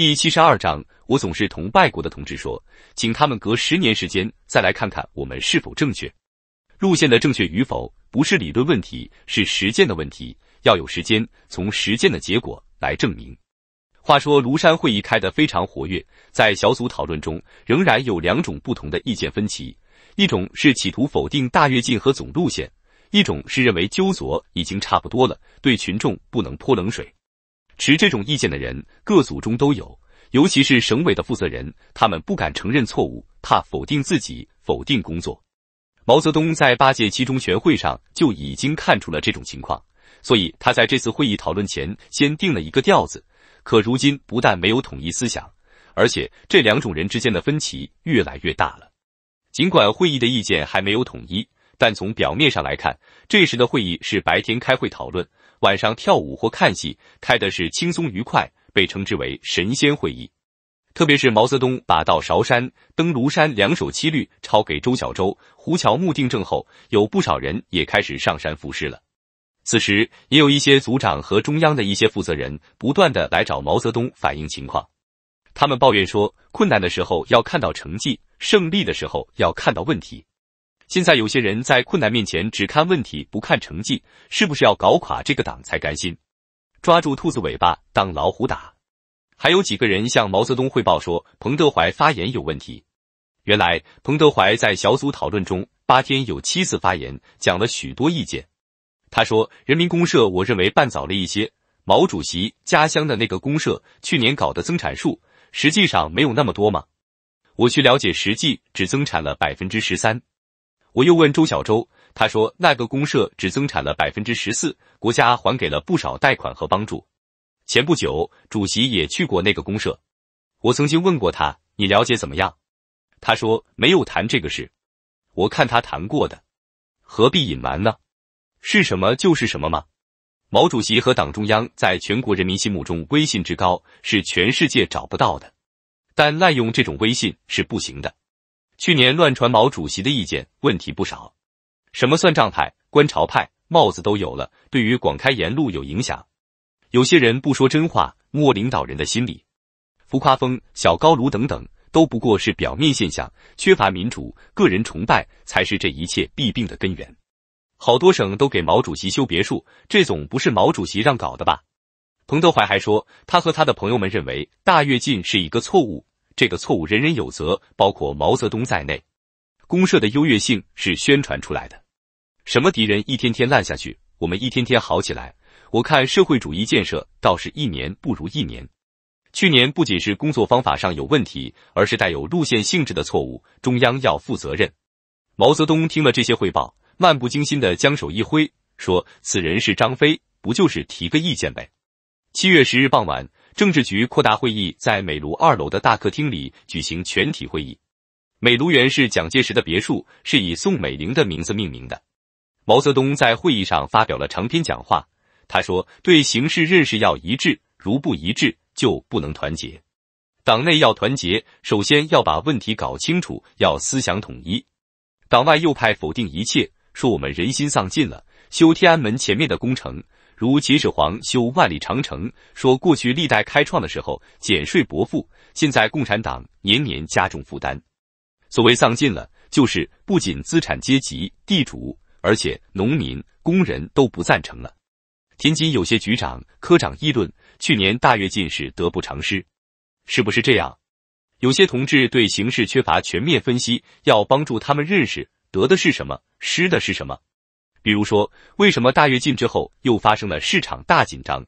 第七十二章，我总是同外国的同志说，请他们隔十年时间再来看看我们是否正确路线的正确与否，不是理论问题，是实践的问题，要有时间，从实践的结果来证明。话说庐山会议开得非常活跃，在小组讨论中仍然有两种不同的意见分歧，一种是企图否定大跃进和总路线，一种是认为纠左已经差不多了，对群众不能泼冷水。持这种意见的人，各组中都有，尤其是省委的负责人，他们不敢承认错误，怕否定自己，否定工作。毛泽东在八届七中全会上就已经看出了这种情况，所以他在这次会议讨论前先定了一个调子。可如今不但没有统一思想，而且这两种人之间的分歧越来越大了。尽管会议的意见还没有统一，但从表面上来看，这时的会议是白天开会讨论。晚上跳舞或看戏，开的是轻松愉快，被称之为神仙会议。特别是毛泽东把到韶山、登庐山两首七律抄给周小舟、胡乔木订正后，有不少人也开始上山服侍了。此时，也有一些组长和中央的一些负责人不断的来找毛泽东反映情况，他们抱怨说，困难的时候要看到成绩，胜利的时候要看到问题。现在有些人在困难面前只看问题不看成绩，是不是要搞垮这个党才甘心？抓住兔子尾巴当老虎打。还有几个人向毛泽东汇报说，彭德怀发言有问题。原来彭德怀在小组讨论中八天有七次发言，讲了许多意见。他说：“人民公社我认为办早了一些。毛主席家乡的那个公社去年搞的增产数，实际上没有那么多嘛。我去了解，实际只增产了百分之十三。”我又问周小舟，他说那个公社只增产了百分之十四，国家还给了不少贷款和帮助。前不久，主席也去过那个公社。我曾经问过他，你了解怎么样？他说没有谈这个事。我看他谈过的，何必隐瞒呢？是什么就是什么吗？毛主席和党中央在全国人民心目中威信之高，是全世界找不到的。但滥用这种威信是不行的。去年乱传毛主席的意见，问题不少，什么算账派、观潮派，帽子都有了，对于广开言路有影响。有些人不说真话，摸领导人的心理，浮夸风、小高炉等等，都不过是表面现象，缺乏民主，个人崇拜才是这一切弊病的根源。好多省都给毛主席修别墅，这总不是毛主席让搞的吧？彭德怀还说，他和他的朋友们认为大跃进是一个错误。这个错误人人有责，包括毛泽东在内。公社的优越性是宣传出来的，什么敌人一天天烂下去，我们一天天好起来。我看社会主义建设倒是一年不如一年。去年不仅是工作方法上有问题，而是带有路线性质的错误，中央要负责任。毛泽东听了这些汇报，漫不经心地将手一挥，说：“此人是张飞，不就是提个意见呗。”七月十日傍晚。政治局扩大会议在美庐二楼的大客厅里举行全体会议。美庐原是蒋介石的别墅，是以宋美龄的名字命名的。毛泽东在会议上发表了长篇讲话。他说：“对形势认识要一致，如不一致就不能团结。党内要团结，首先要把问题搞清楚，要思想统一。党外右派否定一切，说我们人心丧尽了，修天安门前面的工程。”如秦始皇修万里长城，说过去历代开创的时候减税薄赋，现在共产党年年加重负担。所谓丧尽了，就是不仅资产阶级地主，而且农民、工人都不赞成了。天津有些局长、科长议论，去年大跃进是得不偿失，是不是这样？有些同志对形势缺乏全面分析，要帮助他们认识得的是什么，失的是什么。比如说，为什么大跃进之后又发生了市场大紧张？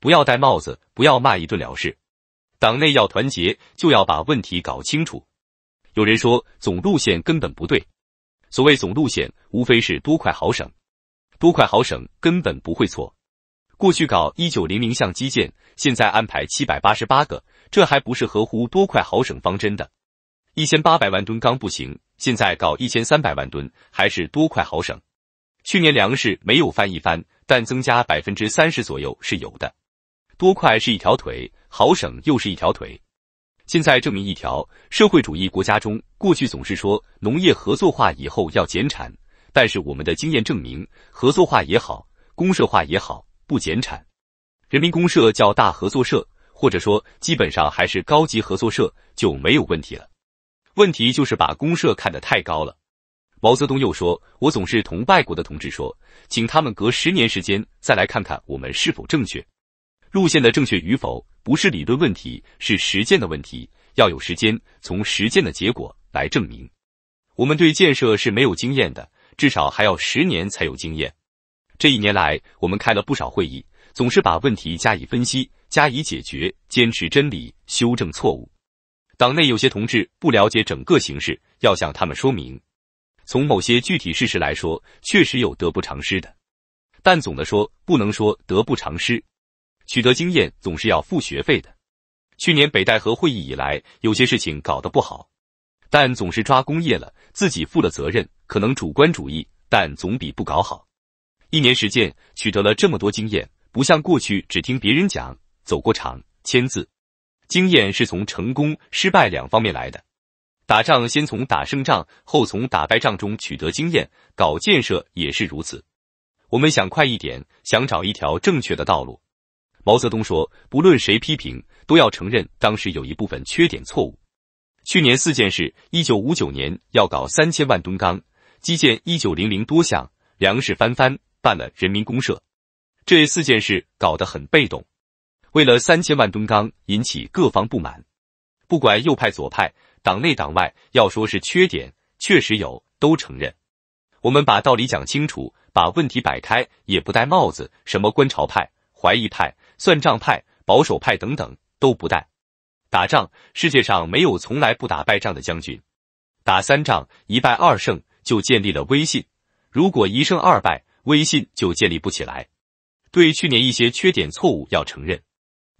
不要戴帽子，不要骂一顿了事。党内要团结，就要把问题搞清楚。有人说总路线根本不对，所谓总路线，无非是多快好省。多快好省根本不会错。过去搞一九零零项基建，现在安排七百八十八个，这还不是合乎多快好省方针的？一千八百万吨钢不行，现在搞一千三百万吨，还是多快好省。去年粮食没有翻一番，但增加百分之三十左右是有的。多快是一条腿，好省又是一条腿。现在证明一条，社会主义国家中过去总是说农业合作化以后要减产，但是我们的经验证明，合作化也好，公社化也好，不减产。人民公社叫大合作社，或者说基本上还是高级合作社就没有问题了。问题就是把公社看得太高了。毛泽东又说：“我总是同外国的同志说，请他们隔十年时间再来看看我们是否正确路线的正确与否，不是理论问题，是实践的问题，要有时间从实践的结果来证明。我们对建设是没有经验的，至少还要十年才有经验。这一年来，我们开了不少会议，总是把问题加以分析、加以解决，坚持真理，修正错误。党内有些同志不了解整个形势，要向他们说明。”从某些具体事实来说，确实有得不偿失的，但总的说不能说得不偿失。取得经验总是要付学费的。去年北戴河会议以来，有些事情搞得不好，但总是抓工业了，自己负了责任，可能主观主义，但总比不搞好。一年时间取得了这么多经验，不像过去只听别人讲，走过场，签字。经验是从成功、失败两方面来的。打仗先从打胜仗，后从打败仗中取得经验。搞建设也是如此。我们想快一点，想找一条正确的道路。毛泽东说：“不论谁批评，都要承认当时有一部分缺点错误。”去年四件事：一九五九年要搞三千万吨钢，基建一九零零多项，粮食翻番，办了人民公社。这四件事搞得很被动。为了三千万吨钢，引起各方不满。不管右派左派。党内党外要说是缺点，确实有，都承认。我们把道理讲清楚，把问题摆开，也不戴帽子，什么观潮派、怀疑派、算账派、保守派等等都不戴。打仗，世界上没有从来不打败仗的将军。打三仗，一败二胜就建立了威信；如果一胜二败，威信就建立不起来。对去年一些缺点错误要承认。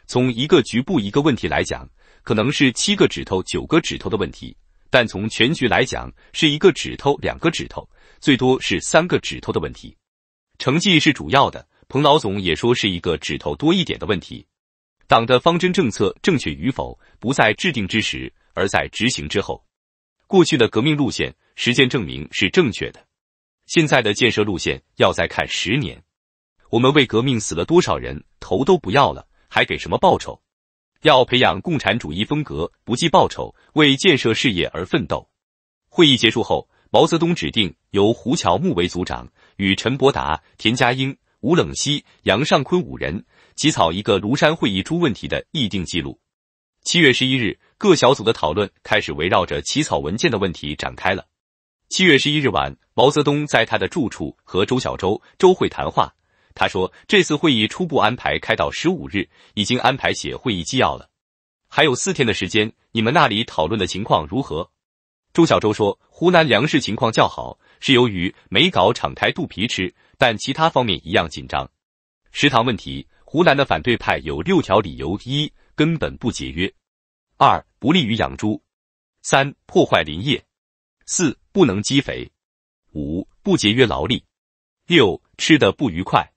从一个局部一个问题来讲。可能是七个指头、九个指头的问题，但从全局来讲，是一个指头、两个指头，最多是三个指头的问题。成绩是主要的，彭老总也说是一个指头多一点的问题。党的方针政策正确与否，不在制定之时，而在执行之后。过去的革命路线实践证明是正确的，现在的建设路线，要再看十年。我们为革命死了多少人，头都不要了，还给什么报酬？要培养共产主义风格，不计报酬，为建设事业而奋斗。会议结束后，毛泽东指定由胡乔木为组长，与陈伯达、田家英、吴冷西、杨尚昆五人起草一个庐山会议出问题的议定记录。七月十一日，各小组的讨论开始围绕着起草文件的问题展开了。七月十一日晚，毛泽东在他的住处和周小舟、周会谈话。他说，这次会议初步安排开到十五日，已经安排写会议纪要了，还有四天的时间，你们那里讨论的情况如何？周小舟说，湖南粮食情况较好，是由于没搞敞开肚皮吃，但其他方面一样紧张。食堂问题，湖南的反对派有六条理由：一、根本不节约；二、不利于养猪；三、破坏林业；四、不能积肥；五、不节约劳力；六、吃的不愉快。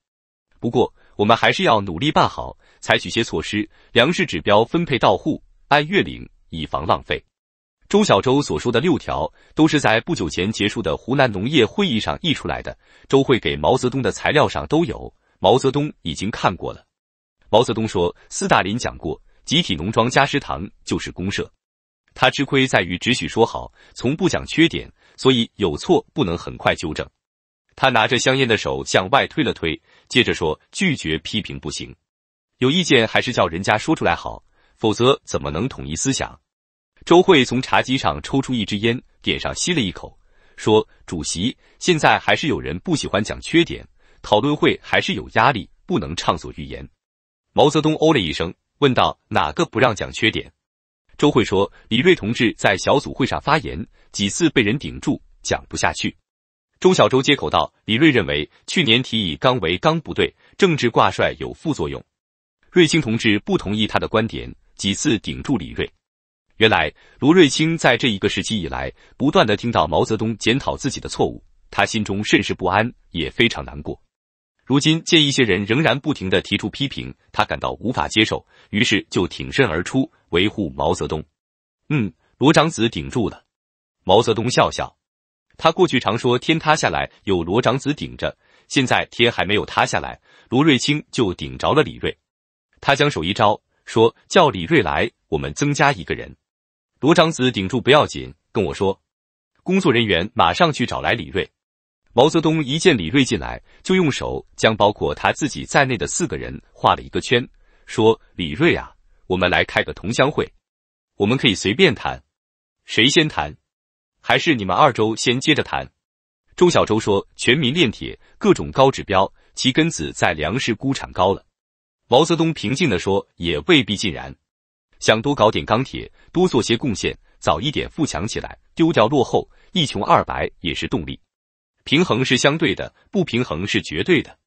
不过，我们还是要努力办好，采取些措施，粮食指标分配到户，按月领，以防浪费。周小舟所说的六条，都是在不久前结束的湖南农业会议上议出来的。周会给毛泽东的材料上都有，毛泽东已经看过了。毛泽东说：“斯大林讲过，集体农庄加食堂就是公社。他吃亏在于只许说好，从不讲缺点，所以有错不能很快纠正。”他拿着香烟的手向外推了推。接着说，拒绝批评不行，有意见还是叫人家说出来好，否则怎么能统一思想？周慧从茶几上抽出一支烟，点上吸了一口，说：“主席，现在还是有人不喜欢讲缺点，讨论会还是有压力，不能畅所欲言。”毛泽东哦了一声，问道：“哪个不让讲缺点？”周慧说：“李瑞同志在小组会上发言，几次被人顶住，讲不下去。”周小舟接口道：“李瑞认为去年提以刚为纲不对，政治挂帅有副作用。”瑞清同志不同意他的观点，几次顶住李瑞。原来罗瑞卿在这一个时期以来，不断的听到毛泽东检讨自己的错误，他心中甚是不安，也非常难过。如今见一些人仍然不停的提出批评，他感到无法接受，于是就挺身而出维护毛泽东。嗯，罗长子顶住了。毛泽东笑笑。他过去常说天塌下来有罗长子顶着，现在天还没有塌下来，罗瑞卿就顶着了李瑞。他将手一招，说叫李瑞来，我们增加一个人，罗长子顶住不要紧。跟我说，工作人员马上去找来李瑞。毛泽东一见李瑞进来，就用手将包括他自己在内的四个人画了一个圈，说李瑞啊，我们来开个同乡会，我们可以随便谈，谁先谈？还是你们二周先接着谈。周小舟说：“全民炼铁，各种高指标，其根子在粮食估产高了。”毛泽东平静的说：“也未必尽然。想多搞点钢铁，多做些贡献，早一点富强起来，丢掉落后，一穷二白也是动力。平衡是相对的，不平衡是绝对的。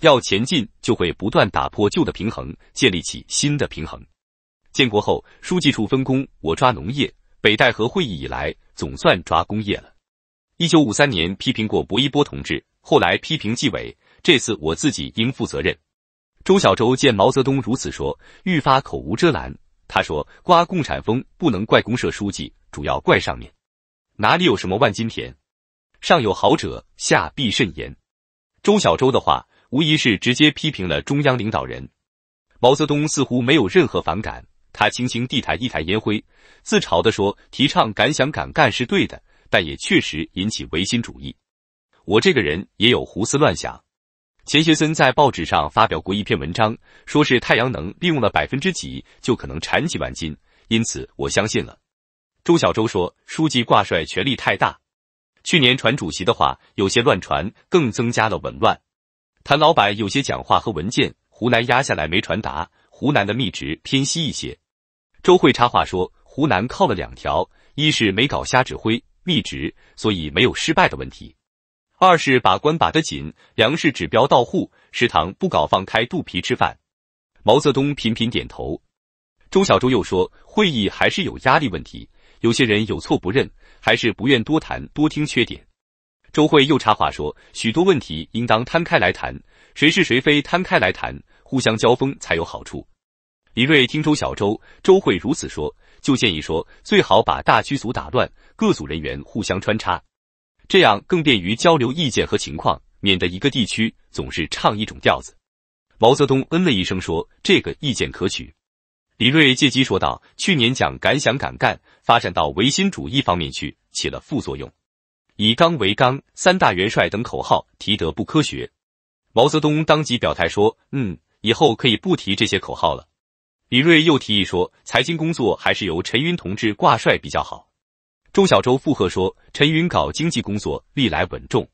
要前进，就会不断打破旧的平衡，建立起新的平衡。建国后，书记处分工，我抓农业。北戴河会议以来。”总算抓工业了。一九五三年批评过薄一波同志，后来批评纪委，这次我自己应负责任。周小舟见毛泽东如此说，愈发口无遮拦。他说：“刮共产风不能怪公社书记，主要怪上面。哪里有什么万金田？上有好者，下必甚严。”周小舟的话无疑是直接批评了中央领导人。毛泽东似乎没有任何反感。他轻轻地弹一弹烟灰，自嘲地说：“提倡敢想敢干是对的，但也确实引起唯心主义。我这个人也有胡思乱想。”钱学森在报纸上发表过一篇文章，说是太阳能利用了百分之几就可能产几万斤，因此我相信了。周小舟说：“书记挂帅，权力太大。去年传主席的话有些乱传，更增加了紊乱。”谭老板有些讲话和文件，湖南压下来没传达，湖南的密值偏稀一些。周会插话说，湖南靠了两条，一是没搞瞎指挥、密旨，所以没有失败的问题；二是把关把得紧，粮食指标到户，食堂不搞放开肚皮吃饭。毛泽东频频点头。周小舟又说，会议还是有压力问题，有些人有错不认，还是不愿多谈多听缺点。周会又插话说，许多问题应当摊开来谈，谁是谁非摊开来谈，互相交锋才有好处。李瑞听周小周周慧如此说，就建议说，最好把大区组打乱，各组人员互相穿插，这样更便于交流意见和情况，免得一个地区总是唱一种调子。毛泽东嗯了一声说：“这个意见可取。”李瑞借机说道：“去年讲敢想敢干，发展到唯心主义方面去，起了副作用。以刚为纲、三大元帅等口号提得不科学。”毛泽东当即表态说：“嗯，以后可以不提这些口号了。”李瑞又提议说：“财经工作还是由陈云同志挂帅比较好。”周小舟附和说：“陈云搞经济工作历来稳重。”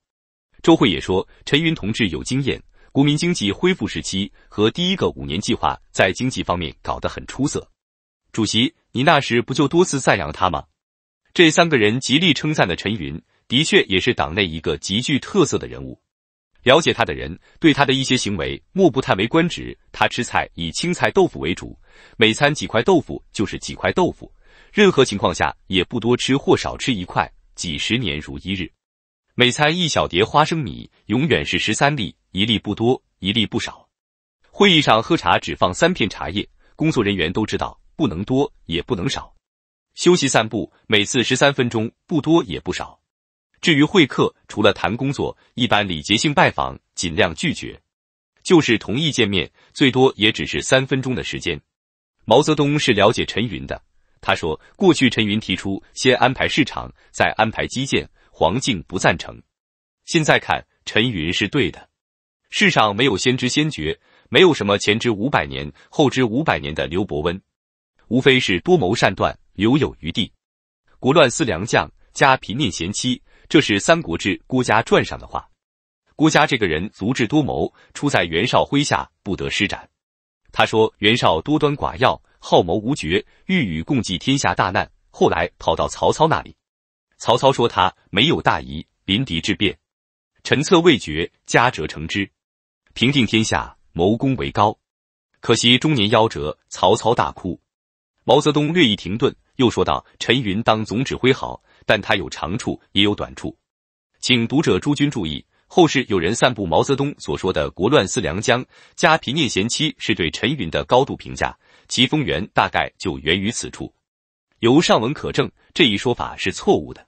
周慧也说：“陈云同志有经验，国民经济恢复时期和第一个五年计划在经济方面搞得很出色。”主席，你那时不就多次赞扬他吗？这三个人极力称赞的陈云，的确也是党内一个极具特色的人物。了解他的人，对他的一些行为莫不叹为观止。他吃菜以青菜豆腐为主，每餐几块豆腐就是几块豆腐，任何情况下也不多吃或少吃一块，几十年如一日。每餐一小碟花生米，永远是十三粒，一粒不多，一粒不少。会议上喝茶只放三片茶叶，工作人员都知道不能多也不能少。休息散步每次十三分钟，不多也不少。至于会客，除了谈工作，一般礼节性拜访尽量拒绝；就是同意见面，最多也只是三分钟的时间。毛泽东是了解陈云的，他说：过去陈云提出先安排市场，再安排基建，黄敬不赞成。现在看，陈云是对的。世上没有先知先觉，没有什么前知五百年、后知五百年的刘伯温，无非是多谋善断，留有余地。国乱思良将，家贫念贤妻。这是《三国志郭嘉传》上的话。郭嘉这个人足智多谋，出在袁绍麾下不得施展。他说袁绍多端寡要，好谋无绝，欲与共济天下大难。后来跑到曹操那里，曹操说他没有大疑临敌之变，陈策未决，家折成之，平定天下，谋功为高。可惜中年夭折，曹操大哭。毛泽东略一停顿，又说道：“陈云当总指挥好。”但他有长处，也有短处，请读者诸君注意。后世有人散布毛泽东所说的“国乱思良将，家贫念贤妻”是对陈云的高度评价，其风源大概就源于此处。由上文可证，这一说法是错误的。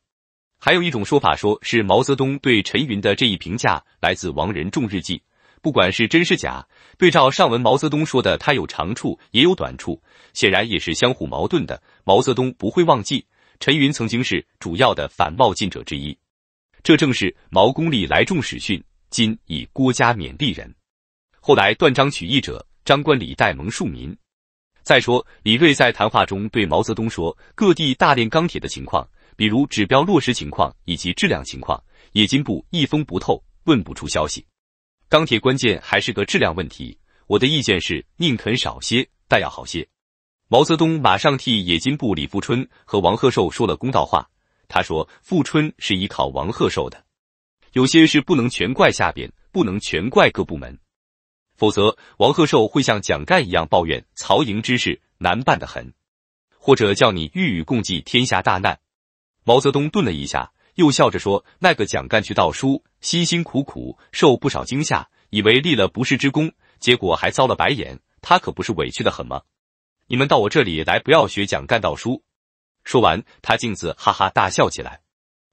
还有一种说法，说是毛泽东对陈云的这一评价来自王仁重日记。不管是真是假，对照上文毛泽东说的他有长处，也有短处，显然也是相互矛盾的。毛泽东不会忘记。陈云曾经是主要的反冒进者之一，这正是毛公历来重使训，今以郭家勉立人。后来断章取义者，张冠李戴蒙庶民。再说，李瑞在谈话中对毛泽东说，各地大炼钢铁的情况，比如指标落实情况以及质量情况，冶金部一封不透，问不出消息。钢铁关键还是个质量问题，我的意见是，宁肯少些，但要好些。毛泽东马上替冶金部李富春和王鹤寿说了公道话。他说：“富春是依靠王鹤寿的，有些事不能全怪下边，不能全怪各部门，否则王鹤寿会像蒋干一样抱怨曹营之事难办的很，或者叫你欲与共济天下大难。”毛泽东顿了一下，又笑着说：“那个蒋干去盗书，辛辛苦苦受不少惊吓，以为立了不世之功，结果还遭了白眼，他可不是委屈的很吗？”你们到我这里来，不要学蒋干道书。说完，他径自哈哈大笑起来。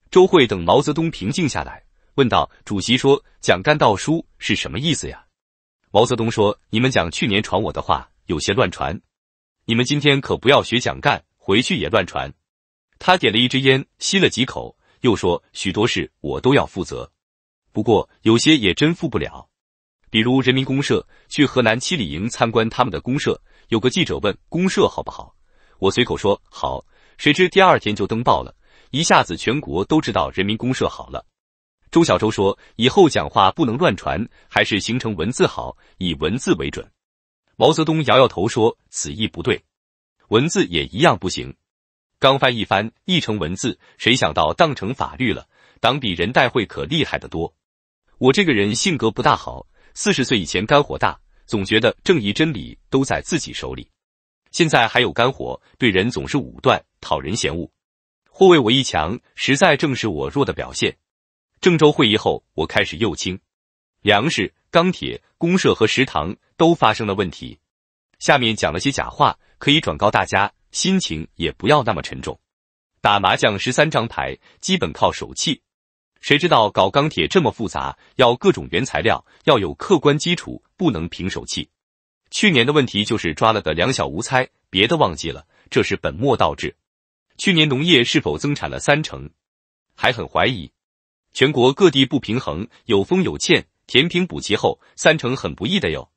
周慧等毛泽东平静下来，问道：“主席说蒋干道书是什么意思呀？”毛泽东说：“你们讲去年传我的话有些乱传，你们今天可不要学蒋干，回去也乱传。”他点了一支烟，吸了几口，又说：“许多事我都要负责，不过有些也真负不了，比如人民公社，去河南七里营参观他们的公社。”有个记者问：“公社好不好？”我随口说：“好。”谁知第二天就登报了，一下子全国都知道人民公社好了。周小舟说：“以后讲话不能乱传，还是形成文字好，以文字为准。”毛泽东摇摇头说：“此意不对，文字也一样不行。刚翻一翻译成文字，谁想到当成法律了？党比人代会可厉害得多。我这个人性格不大好，四十岁以前肝火大。”总觉得正义真理都在自己手里，现在还有肝火，对人总是武断，讨人嫌恶。或为我一强，实在正是我弱的表现。郑州会议后，我开始右倾，粮食、钢铁、公社和食堂都发生了问题。下面讲了些假话，可以转告大家，心情也不要那么沉重。打麻将十三张牌，基本靠手气。谁知道搞钢铁这么复杂，要各种原材料，要有客观基础，不能凭手气。去年的问题就是抓了个两小无猜，别的忘记了，这是本末倒置。去年农业是否增产了三成，还很怀疑。全国各地不平衡，有风有欠，填平补齐后三成很不易的哟。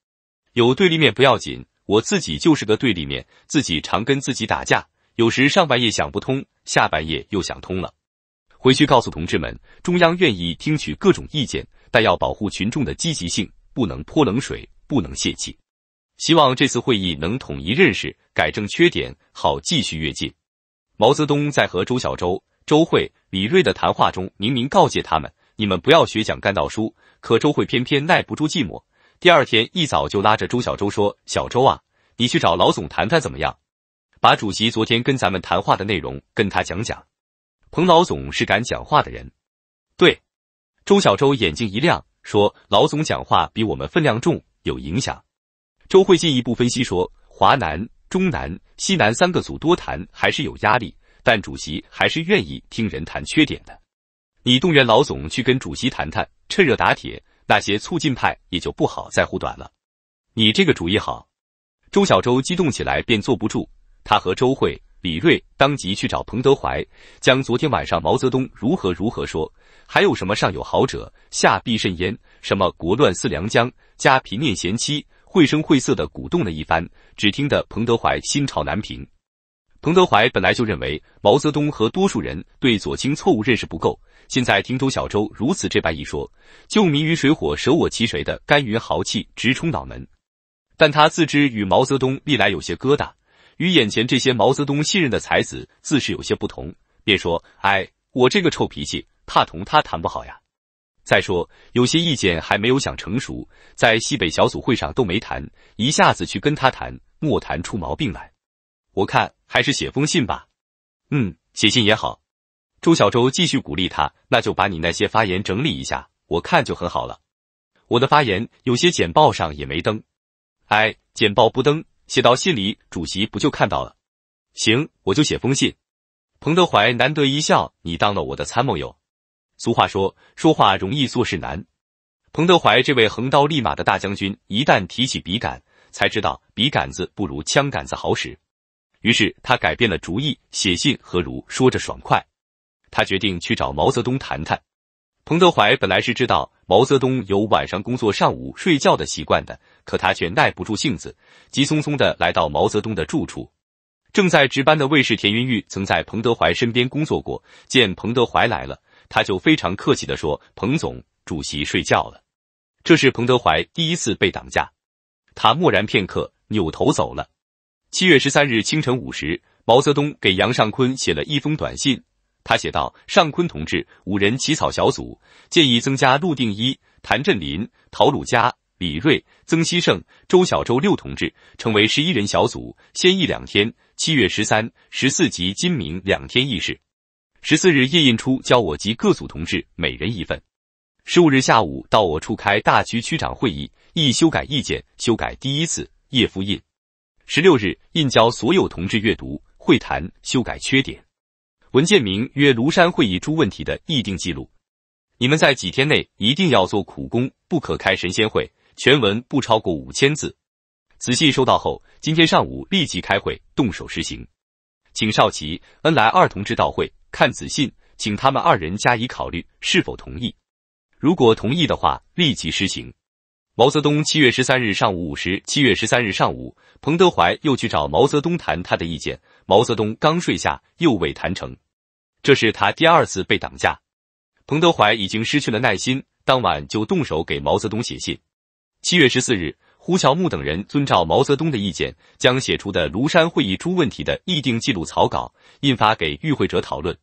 有对立面不要紧，我自己就是个对立面，自己常跟自己打架，有时上半夜想不通，下半夜又想通了。回去告诉同志们，中央愿意听取各种意见，但要保护群众的积极性，不能泼冷水，不能泄气。希望这次会议能统一认识，改正缺点，好继续跃进。毛泽东在和周小舟、周慧、李锐的谈话中，明明告诫他们，你们不要学蒋干道书，可周慧偏偏耐不住寂寞，第二天一早就拉着周小舟说：“小周啊，你去找老总谈谈怎么样？把主席昨天跟咱们谈话的内容跟他讲讲。”彭老总是敢讲话的人，对，周小舟眼睛一亮，说：“老总讲话比我们分量重，有影响。”周慧进一步分析说：“华南、中南、西南三个组多谈还是有压力，但主席还是愿意听人谈缺点的。你动员老总去跟主席谈谈，趁热打铁，那些促进派也就不好再护短了。”你这个主意好，周小舟激动起来便坐不住，他和周慧。李瑞当即去找彭德怀，将昨天晚上毛泽东如何如何说，还有什么上有好者，下必甚焉，什么国乱似良将，家贫念贤妻，绘声绘色的鼓动了一番，只听得彭德怀心潮难平。彭德怀本来就认为毛泽东和多数人对左倾错误认识不够，现在听周小舟如此这般一说，救民于水火，舍我其谁的甘于豪气直冲脑门，但他自知与毛泽东历来有些疙瘩。与眼前这些毛泽东信任的才子自是有些不同，便说：“哎，我这个臭脾气，怕同他谈不好呀。再说有些意见还没有想成熟，在西北小组会上都没谈，一下子去跟他谈，莫谈出毛病来。我看还是写封信吧。嗯，写信也好。”周小舟继续鼓励他：“那就把你那些发言整理一下，我看就很好了。我的发言有些简报上也没登，哎，简报不登。”写到信里，主席不就看到了？行，我就写封信。彭德怀难得一笑，你当了我的参谋友。俗话说，说话容易做事难。彭德怀这位横刀立马的大将军，一旦提起笔杆，才知道笔杆子不如枪杆子好使。于是他改变了主意，写信何如？说着爽快，他决定去找毛泽东谈谈。彭德怀本来是知道毛泽东有晚上工作、上午睡觉的习惯的。可他却耐不住性子，急匆匆的来到毛泽东的住处。正在值班的卫士田云玉曾在彭德怀身边工作过，见彭德怀来了，他就非常客气的说：“彭总，主席睡觉了。”这是彭德怀第一次被挡架，他默然片刻，扭头走了。七月十三日清晨五时，毛泽东给杨尚昆写了一封短信，他写道：“尚昆同志，五人起草小组建议增加陆定一、谭震林、陶鲁笳。”李瑞、曾希圣、周小舟六同志成为十一人小组，先议两天。七月十三、十四及今明两天议事。十四日夜印出，交我及各组同志每人一份。十五日下午到我处开大区区长会议，议修改意见，修改第一次夜复印。十六日印交所有同志阅读，会谈修改缺点。文件名约庐山会议诸问题的议定记录。你们在几天内一定要做苦工，不可开神仙会。全文不超过五千字。此信收到后，今天上午立即开会，动手实行。请少奇、恩来二同志到会看此信，请他们二人加以考虑是否同意。如果同意的话，立即实行。毛泽东七月十三日上午五时。七月十三日上午，彭德怀又去找毛泽东谈他的意见，毛泽东刚睡下又未谈成，这是他第二次被挡架。彭德怀已经失去了耐心，当晚就动手给毛泽东写信。七月十四日，胡乔木等人遵照毛泽东的意见，将写出的庐山会议诸问题的议定记录草稿印发给与会者讨论。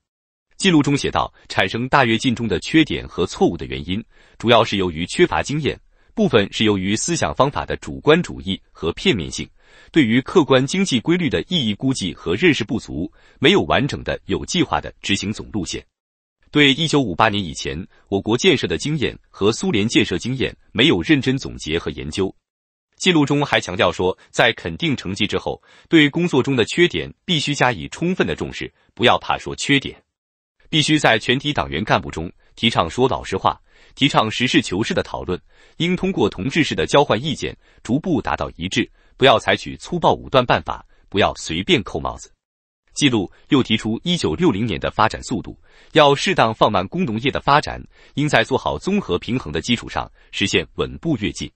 记录中写道：产生大跃进中的缺点和错误的原因，主要是由于缺乏经验，部分是由于思想方法的主观主义和片面性，对于客观经济规律的意义估计和认识不足，没有完整的、有计划的执行总路线。对一九五八年以前我国建设的经验和苏联建设经验没有认真总结和研究。记录中还强调说，在肯定成绩之后，对工作中的缺点必须加以充分的重视，不要怕说缺点。必须在全体党员干部中提倡说老实话，提倡实事求是的讨论，应通过同志式的交换意见，逐步达到一致，不要采取粗暴武断办法，不要随便扣帽子。记录又提出，一九六零年的发展速度要适当放慢，工农业的发展应在做好综合平衡的基础上实现稳步跃进。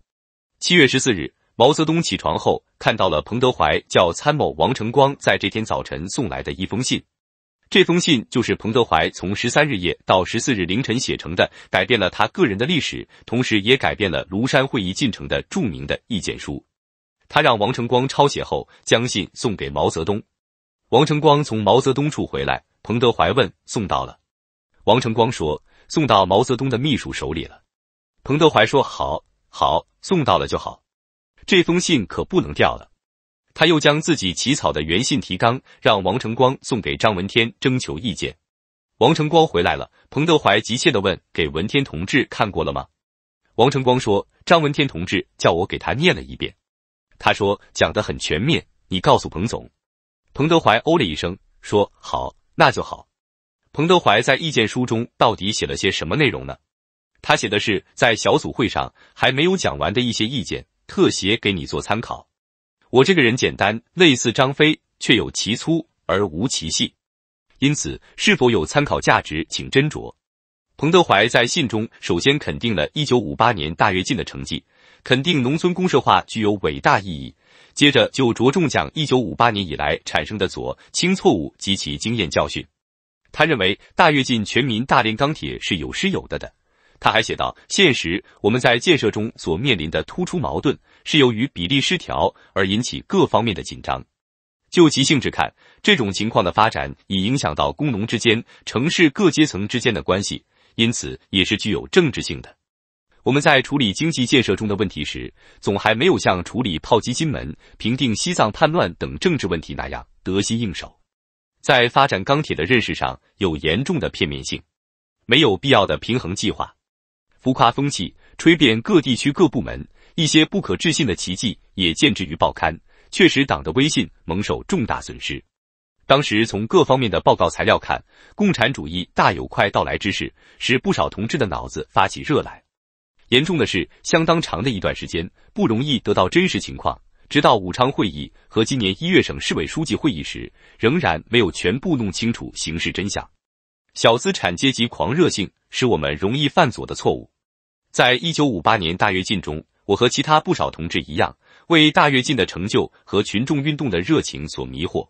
七月十四日，毛泽东起床后看到了彭德怀叫参谋王承光在这天早晨送来的一封信，这封信就是彭德怀从十三日夜到十四日凌晨写成的，改变了他个人的历史，同时也改变了庐山会议进程的著名的意见书。他让王承光抄写后，将信送给毛泽东。王承光从毛泽东处回来，彭德怀问：“送到了？”王承光说：“送到毛泽东的秘书手里了。”彭德怀说：“好，好，送到了就好。这封信可不能掉了。”他又将自己起草的原信提纲让王承光送给张文天征求意见。王承光回来了，彭德怀急切的问：“给文天同志看过了吗？”王承光说：“张文天同志叫我给他念了一遍，他说讲的很全面。你告诉彭总。”彭德怀哦了一声，说：“好，那就好。”彭德怀在意见书中到底写了些什么内容呢？他写的是在小组会上还没有讲完的一些意见，特写给你做参考。我这个人简单，类似张飞，却有其粗而无其细，因此是否有参考价值，请斟酌。彭德怀在信中首先肯定了1958年大跃进的成绩，肯定农村公社化具有伟大意义。接着就着重讲一九五八年以来产生的左倾错误及其经验教训。他认为大跃进、全民大炼钢铁是有失有的的。他还写道：现实我们在建设中所面临的突出矛盾，是由于比例失调而引起各方面的紧张。就其性质看，这种情况的发展已影响到工农之间、城市各阶层之间的关系，因此也是具有政治性的。我们在处理经济建设中的问题时，总还没有像处理炮击金门、平定西藏叛乱等政治问题那样得心应手。在发展钢铁的认识上，有严重的片面性，没有必要的平衡计划，浮夸风气吹遍各地区各部门，一些不可置信的奇迹也见之于报刊。确实，党的威信蒙受重大损失。当时从各方面的报告材料看，共产主义大有快到来之势，使不少同志的脑子发起热来。严重的是，相当长的一段时间不容易得到真实情况。直到武昌会议和今年一月省市委书记会议时，仍然没有全部弄清楚形势真相。小资产阶级狂热性使我们容易犯左的错误。在一九五八年大跃进中，我和其他不少同志一样，为大跃进的成就和群众运动的热情所迷惑，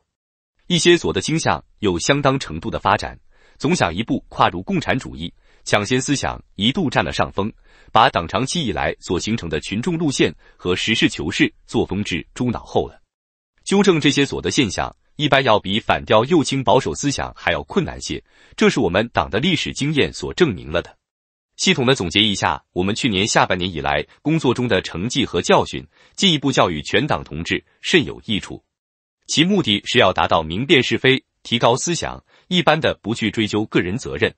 一些左的倾向有相当程度的发展，总想一步跨入共产主义。抢先思想一度占了上风，把党长期以来所形成的群众路线和实事求是作风置诸脑后了。纠正这些所得现象，一般要比反掉右倾保守思想还要困难些，这是我们党的历史经验所证明了的。系统的总结一下我们去年下半年以来工作中的成绩和教训，进一步教育全党同志，甚有益处。其目的是要达到明辨是非，提高思想，一般的不去追究个人责任。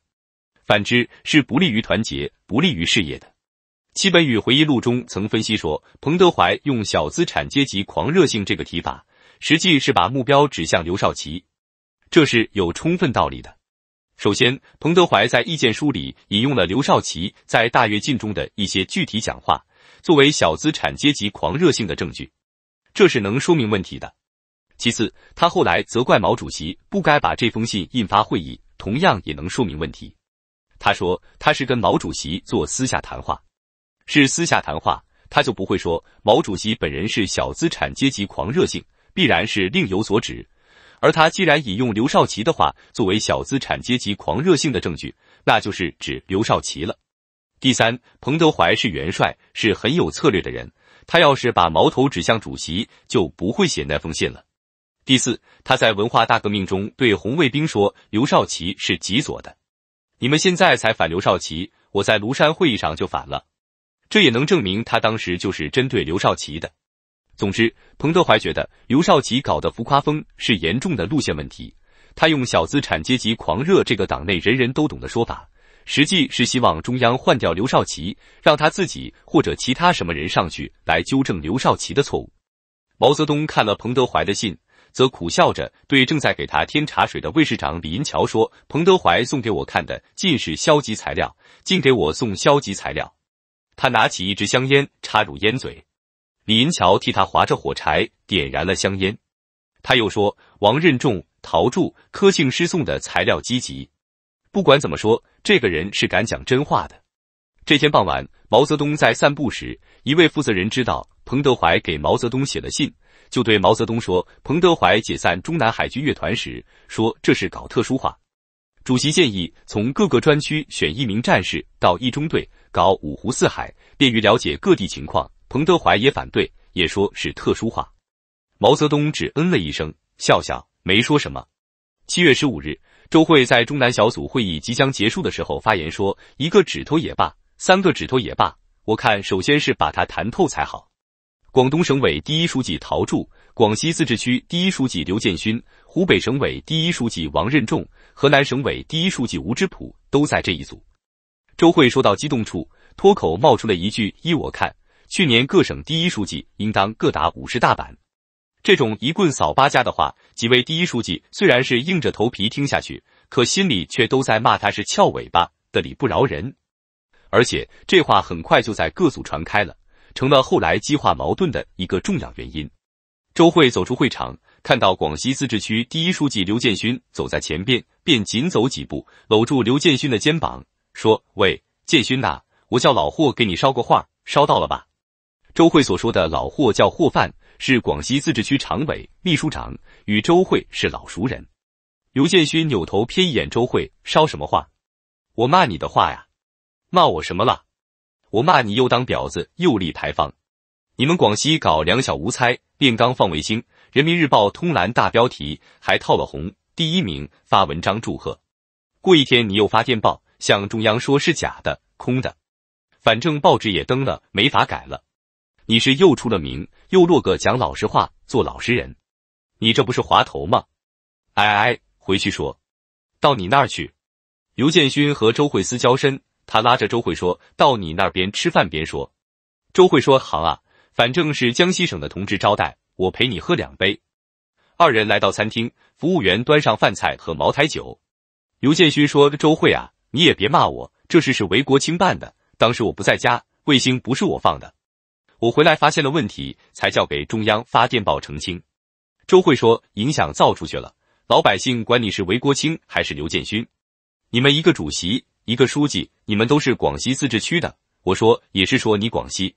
反之是不利于团结、不利于事业的。戚本禹回忆录中曾分析说，彭德怀用“小资产阶级狂热性”这个提法，实际是把目标指向刘少奇，这是有充分道理的。首先，彭德怀在意见书里引用了刘少奇在大跃进中的一些具体讲话，作为小资产阶级狂热性的证据，这是能说明问题的。其次，他后来责怪毛主席不该把这封信印发会议，同样也能说明问题。他说他是跟毛主席做私下谈话，是私下谈话，他就不会说毛主席本人是小资产阶级狂热性，必然是另有所指。而他既然引用刘少奇的话作为小资产阶级狂热性的证据，那就是指刘少奇了。第三，彭德怀是元帅，是很有策略的人，他要是把矛头指向主席，就不会写那封信了。第四，他在文化大革命中对红卫兵说刘少奇是极左的。你们现在才反刘少奇，我在庐山会议上就反了，这也能证明他当时就是针对刘少奇的。总之，彭德怀觉得刘少奇搞的浮夸风是严重的路线问题，他用小资产阶级狂热这个党内人人都懂的说法，实际是希望中央换掉刘少奇，让他自己或者其他什么人上去来纠正刘少奇的错误。毛泽东看了彭德怀的信。则苦笑着对正在给他添茶水的卫士长李银桥说：“彭德怀送给我看的尽是消极材料，竟给我送消极材料。”他拿起一支香烟，插入烟嘴。李银桥替他划着火柴，点燃了香烟。他又说：“王任重、陶铸、柯庆师送的材料积极。不管怎么说，这个人是敢讲真话的。”这天傍晚，毛泽东在散步时，一位负责人知道彭德怀给毛泽东写了信。就对毛泽东说，彭德怀解散中南海军乐团时说这是搞特殊化。主席建议从各个专区选一名战士到一中队搞五湖四海，便于了解各地情况。彭德怀也反对，也说是特殊化。毛泽东只嗯了一声，笑笑，没说什么。七月十五日，周会在中南小组会议即将结束的时候发言说，一个指头也罢，三个指头也罢，我看首先是把它弹透才好。广东省委第一书记陶铸、广西自治区第一书记刘建勋、湖北省委第一书记王任重、河南省委第一书记吴之普都在这一组。周慧说到激动处，脱口冒出了一句：“依我看，去年各省第一书记应当各打五十大板。”这种一棍扫八家的话，几位第一书记虽然是硬着头皮听下去，可心里却都在骂他是翘尾巴的理不饶人。而且这话很快就在各组传开了。成了后来激化矛盾的一个重要原因。周慧走出会场，看到广西自治区第一书记刘建勋走在前边，便紧走几步，搂住刘建勋的肩膀，说：“喂，建勋呐，我叫老霍，给你捎个话，捎到了吧？”周慧所说的老霍叫霍范，是广西自治区常委秘书长，与周慧是老熟人。刘建勋扭头瞥一眼周慧，捎什么话？我骂你的话呀，骂我什么了？我骂你又当婊子又立牌坊，你们广西搞两小无猜炼钢放卫星，《人民日报》通栏大标题还套了红，第一名发文章祝贺。过一天你又发电报向中央说是假的空的，反正报纸也登了，没法改了。你是又出了名，又落个讲老实话做老实人，你这不是滑头吗？哎哎，回去说到你那儿去，刘建勋和周慧思交深。他拉着周慧说：“到你那边吃饭边说。”周慧说：“行啊，反正是江西省的同志招待，我陪你喝两杯。”二人来到餐厅，服务员端上饭菜和茅台酒。刘建勋说：“周慧啊，你也别骂我，这事是韦国清办的，当时我不在家，卫星不是我放的，我回来发现了问题，才叫给中央发电报澄清。”周慧说：“影响造出去了，老百姓管你是韦国清还是刘建勋，你们一个主席。”一个书记，你们都是广西自治区的。我说也是说你广西。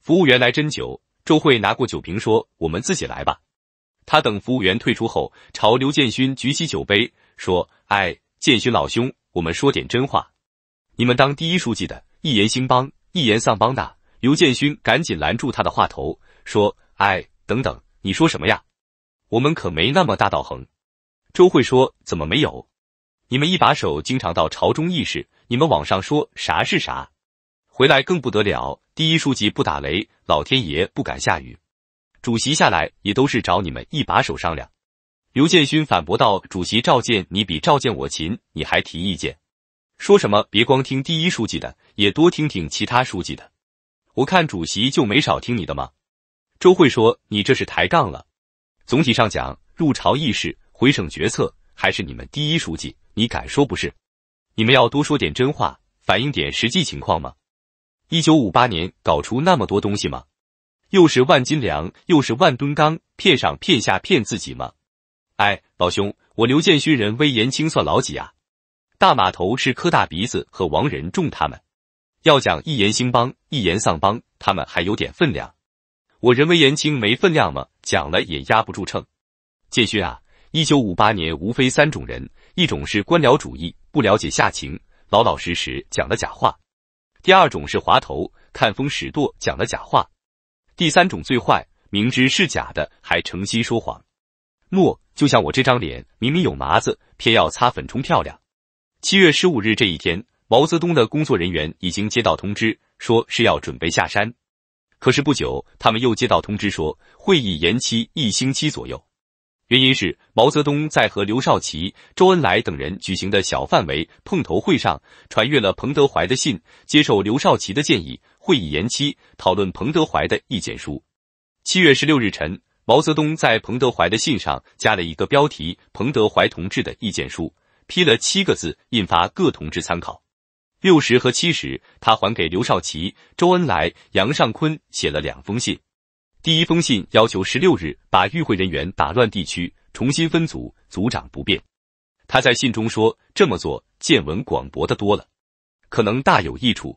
服务员来斟酒，周慧拿过酒瓶说：“我们自己来吧。”他等服务员退出后，朝刘建勋举起酒杯说：“哎，建勋老兄，我们说点真话。你们当第一书记的一言兴邦，一言丧邦的。”刘建勋赶紧拦住他的话头说：“哎，等等，你说什么呀？我们可没那么大道行。”周慧说：“怎么没有？”你们一把手经常到朝中议事，你们网上说啥是啥，回来更不得了。第一书记不打雷，老天爷不敢下雨。主席下来也都是找你们一把手商量。刘建勋反驳道：“主席召见你比召见我勤，你还提意见，说什么别光听第一书记的，也多听听其他书记的。我看主席就没少听你的吗？”周慧说：“你这是抬杠了。总体上讲，入朝议事、回省决策还是你们第一书记。”你敢说不是？你们要多说点真话，反映点实际情况吗？一九五八年搞出那么多东西吗？又是万斤粮，又是万吨钢，骗上骗下，骗自己吗？哎，老兄，我刘建勋人微言轻算老几啊？大码头是柯大鼻子和王仁仲他们，要讲一言兴邦，一言丧邦，他们还有点分量。我人微言轻没分量吗？讲了也压不住秤。建勋啊，一九五八年无非三种人。一种是官僚主义，不了解下情，老老实实讲了假话；第二种是滑头，看风使舵，讲了假话；第三种最坏，明知是假的还诚心说谎。诺，就像我这张脸，明明有麻子，偏要擦粉冲漂亮。七月十五日这一天，毛泽东的工作人员已经接到通知，说是要准备下山。可是不久，他们又接到通知，说会议延期一星期左右。原因是毛泽东在和刘少奇、周恩来等人举行的小范围碰头会上，传阅了彭德怀的信，接受刘少奇的建议，会议延期讨论彭德怀的意见书。七月十六日晨，毛泽东在彭德怀的信上加了一个标题“彭德怀同志的意见书”，批了七个字，印发各同志参考。六十和七十，他还给刘少奇、周恩来、杨尚昆写了两封信。第一封信要求十六日把与会人员打乱地区，重新分组，组长不变。他在信中说：“这么做见闻广博的多了，可能大有益处。”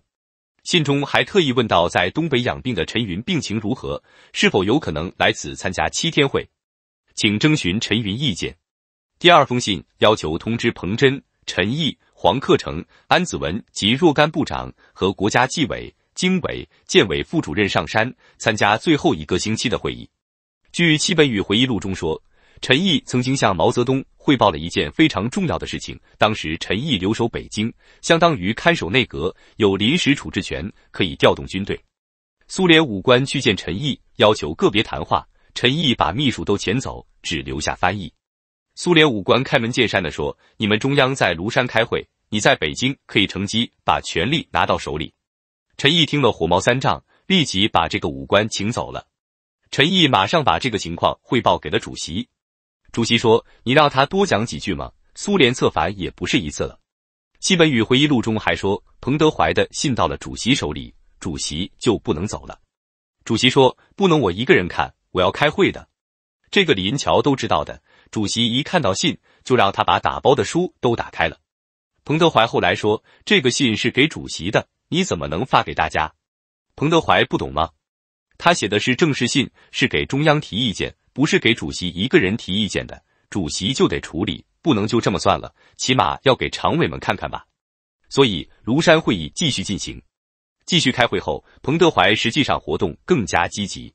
信中还特意问到在东北养病的陈云病情如何，是否有可能来此参加七天会，请征询陈云意见。第二封信要求通知彭真、陈毅、黄克诚、安子文及若干部长和国家纪委。经委、建委副主任上山参加最后一个星期的会议。据戚本禹回忆录中说，陈毅曾经向毛泽东汇报了一件非常重要的事情。当时陈毅留守北京，相当于看守内阁，有临时处置权，可以调动军队。苏联武官去见陈毅，要求个别谈话。陈毅把秘书都遣走，只留下翻译。苏联武官开门见山的说：“你们中央在庐山开会，你在北京可以乘机把权力拿到手里。”陈毅听了火冒三丈，立即把这个武官请走了。陈毅马上把这个情况汇报给了主席。主席说：“你让他多讲几句嘛，苏联策反也不是一次了。”西本宇回忆录中还说，彭德怀的信到了主席手里，主席就不能走了。主席说：“不能我一个人看，我要开会的。”这个李银桥都知道的。主席一看到信，就让他把打包的书都打开了。彭德怀后来说：“这个信是给主席的。”你怎么能发给大家？彭德怀不懂吗？他写的是正式信，是给中央提意见，不是给主席一个人提意见的。主席就得处理，不能就这么算了，起码要给常委们看看吧。所以庐山会议继续进行，继续开会后，彭德怀实际上活动更加积极。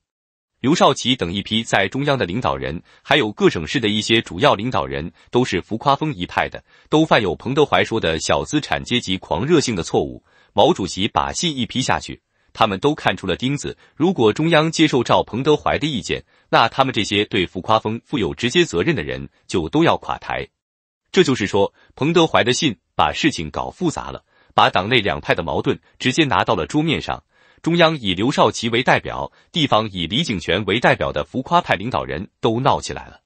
刘少奇等一批在中央的领导人，还有各省市的一些主要领导人，都是浮夸风一派的，都犯有彭德怀说的小资产阶级狂热性的错误。毛主席把信一批下去，他们都看出了钉子。如果中央接受赵、彭德怀的意见，那他们这些对浮夸风负有直接责任的人就都要垮台。这就是说，彭德怀的信把事情搞复杂了，把党内两派的矛盾直接拿到了桌面上。中央以刘少奇为代表，地方以李井泉为代表的浮夸派领导人都闹起来了。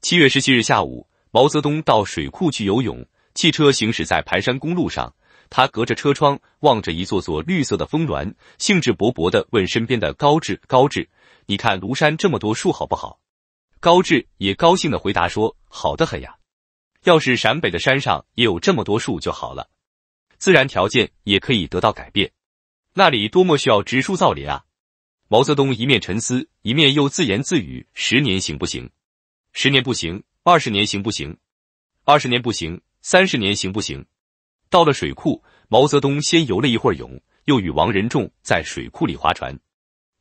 七月十七日下午，毛泽东到水库去游泳，汽车行驶在盘山公路上。他隔着车窗望着一座座绿色的峰峦，兴致勃勃的问身边的高志：“高志，你看庐山这么多树好不好？”高志也高兴的回答说：“好的很呀，要是陕北的山上也有这么多树就好了，自然条件也可以得到改变。那里多么需要植树造林啊！”毛泽东一面沉思，一面又自言自语：“十年行不行？十年不行，二十年行不行？二十年不行，三十年行不行？”到了水库，毛泽东先游了一会儿泳，又与王仁仲在水库里划船。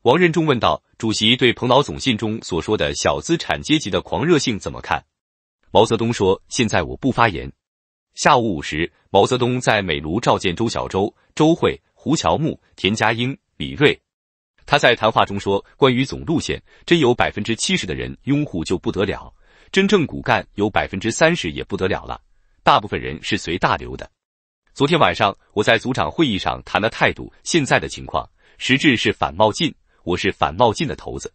王仁仲问道：“主席对彭老总信中所说的小资产阶级的狂热性怎么看？”毛泽东说：“现在我不发言。”下午五时，毛泽东在美庐召见周小舟、周慧、胡乔木、田家英、李瑞。他在谈话中说：“关于总路线，真有百分之七十的人拥护就不得了；真正骨干有百分之三十也不得了了。大部分人是随大流的。”昨天晚上我在组长会议上谈了态度，现在的情况实质是反冒进，我是反冒进的头子，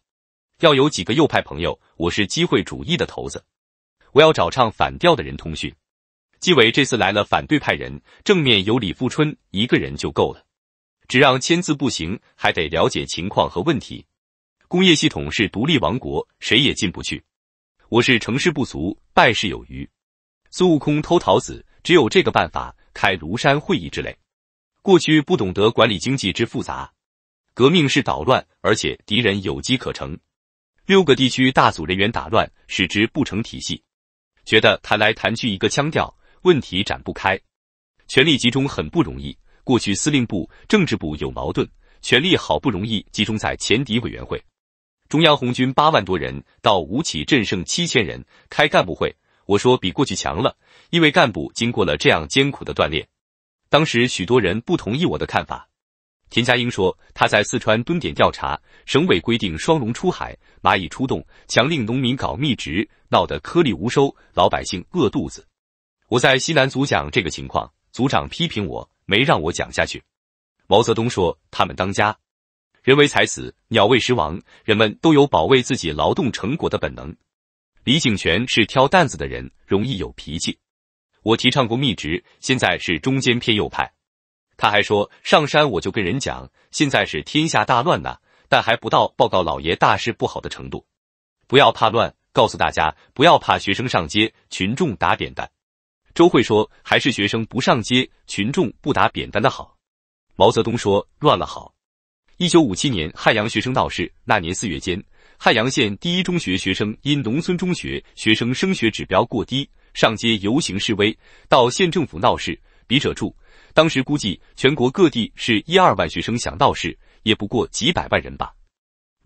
要有几个右派朋友，我是机会主义的头子，我要找唱反调的人通讯。纪委这次来了反对派人，正面有李富春一个人就够了，只让签字不行，还得了解情况和问题。工业系统是独立王国，谁也进不去。我是成事不足，败事有余。孙悟空偷桃子，只有这个办法。开庐山会议之类，过去不懂得管理经济之复杂，革命是捣乱，而且敌人有机可乘。六个地区大组人员打乱，使之不成体系，觉得谈来谈去一个腔调，问题展不开。权力集中很不容易，过去司令部、政治部有矛盾，权力好不容易集中在前敌委员会。中央红军八万多人，到吴起镇剩七千人，开干部会。我说比过去强了，因为干部经过了这样艰苦的锻炼。当时许多人不同意我的看法。田家英说他在四川蹲点调查，省委规定双龙出海，蚂蚁出动，强令农民搞密植，闹得颗粒无收，老百姓饿肚子。我在西南组讲这个情况，组长批评我，没让我讲下去。毛泽东说他们当家，人为财死，鸟为食亡，人们都有保卫自己劳动成果的本能。李井泉是挑担子的人，容易有脾气。我提倡过密植，现在是中间偏右派。他还说，上山我就跟人讲，现在是天下大乱呐，但还不到报告老爷大事不好的程度。不要怕乱，告诉大家不要怕学生上街，群众打扁担。周慧说，还是学生不上街，群众不打扁担的好。毛泽东说，乱了好。一九五七年汉阳学生闹事那年四月间。汉阳县第一中学学生因农村中学学生升学指标过低，上街游行示威，到县政府闹事。笔者注：当时估计全国各地是一二万学生想闹事，也不过几百万人吧。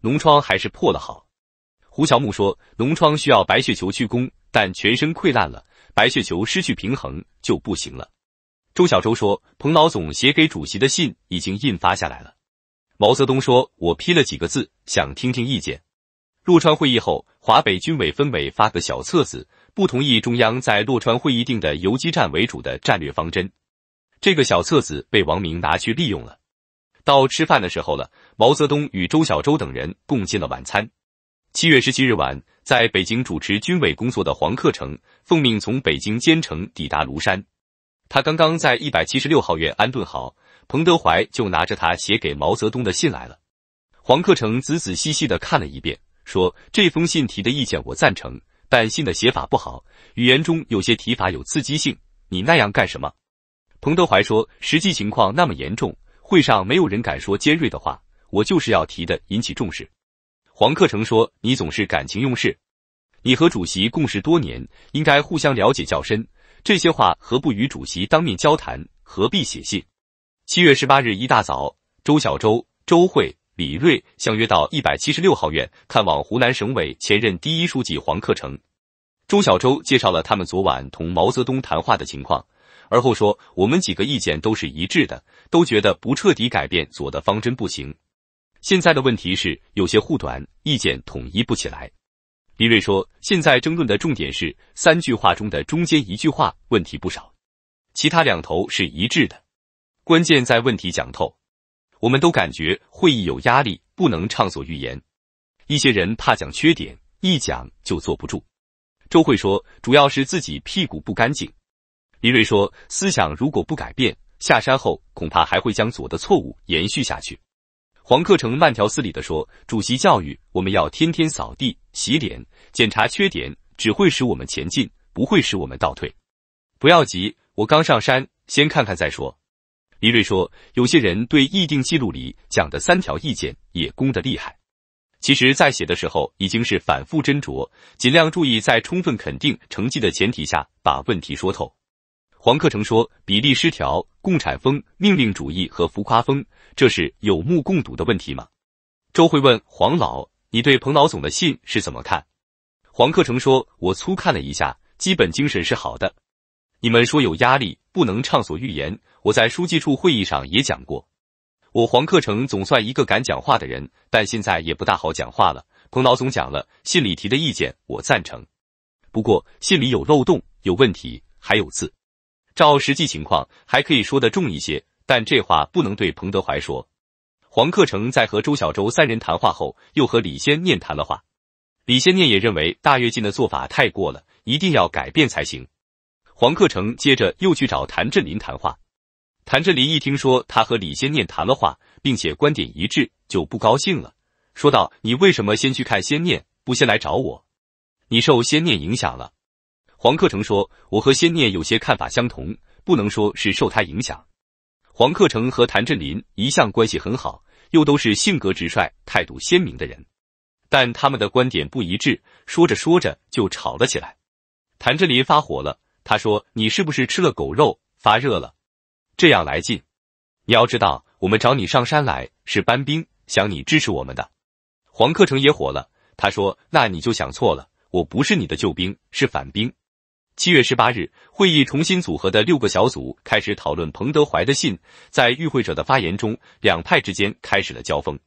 脓疮还是破了好。胡乔木说：“脓疮需要白血球去攻，但全身溃烂了，白血球失去平衡就不行了。”周小舟说：“彭老总写给主席的信已经印发下来了。”毛泽东说：“我批了几个字，想听听意见。”洛川会议后，华北军委分委发个小册子，不同意中央在洛川会议定的游击战为主的战略方针。这个小册子被王明拿去利用了。到吃饭的时候了，毛泽东与周小舟等人共进了晚餐。七月十七日晚，在北京主持军委工作的黄克诚奉命从北京兼程抵达庐山，他刚刚在一百七十六号院安顿好，彭德怀就拿着他写给毛泽东的信来了。黄克诚仔仔细细的看了一遍。说这封信提的意见我赞成，但信的写法不好，语言中有些提法有刺激性。你那样干什么？彭德怀说：实际情况那么严重，会上没有人敢说尖锐的话，我就是要提的，引起重视。黄克诚说：你总是感情用事，你和主席共事多年，应该互相了解较深，这些话何不与主席当面交谈，何必写信？七月十八日一大早，周小舟、周慧。李瑞相约到一百七十六号院看望湖南省委前任第一书记黄克诚。周小舟介绍了他们昨晚同毛泽东谈话的情况，而后说：“我们几个意见都是一致的，都觉得不彻底改变左的方针不行。现在的问题是有些护短，意见统一不起来。”李瑞说：“现在争论的重点是三句话中的中间一句话，问题不少，其他两头是一致的，关键在问题讲透。”我们都感觉会议有压力，不能畅所欲言。一些人怕讲缺点，一讲就坐不住。周慧说：“主要是自己屁股不干净。”李瑞说：“思想如果不改变，下山后恐怕还会将左的错误延续下去。”黄克诚慢条斯理的说：“主席教育我们要天天扫地、洗脸、检查缺点，只会使我们前进，不会使我们倒退。不要急，我刚上山，先看看再说。”李瑞说：“有些人对议定记录里讲的三条意见也攻得厉害。其实，在写的时候已经是反复斟酌，尽量注意在充分肯定成绩的前提下把问题说透。”黄克诚说：“比例失调、共产风、命令主义和浮夸风，这是有目共睹的问题吗？”周慧问黄老：“你对彭老总的信是怎么看？”黄克诚说：“我粗看了一下，基本精神是好的。”你们说有压力，不能畅所欲言。我在书记处会议上也讲过，我黄克诚总算一个敢讲话的人，但现在也不大好讲话了。彭老总讲了信里提的意见，我赞成，不过信里有漏洞、有问题，还有字，照实际情况还可以说的重一些，但这话不能对彭德怀说。黄克诚在和周小舟三人谈话后，又和李先念谈了话，李先念也认为大跃进的做法太过了一定要改变才行。黄克诚接着又去找谭震林谈话，谭震林一听说他和李先念谈了话，并且观点一致，就不高兴了，说道：“你为什么先去看先念，不先来找我？你受先念影响了？”黄克诚说：“我和先念有些看法相同，不能说是受他影响。”黄克诚和谭震林一向关系很好，又都是性格直率、态度鲜明的人，但他们的观点不一致，说着说着就吵了起来。谭震林发火了。他说：“你是不是吃了狗肉发热了？这样来劲！你要知道，我们找你上山来是搬兵，想你支持我们的。”黄克诚也火了，他说：“那你就想错了，我不是你的救兵，是反兵。”七月十八日，会议重新组合的六个小组开始讨论彭德怀的信。在与会者的发言中，两派之间开始了交锋。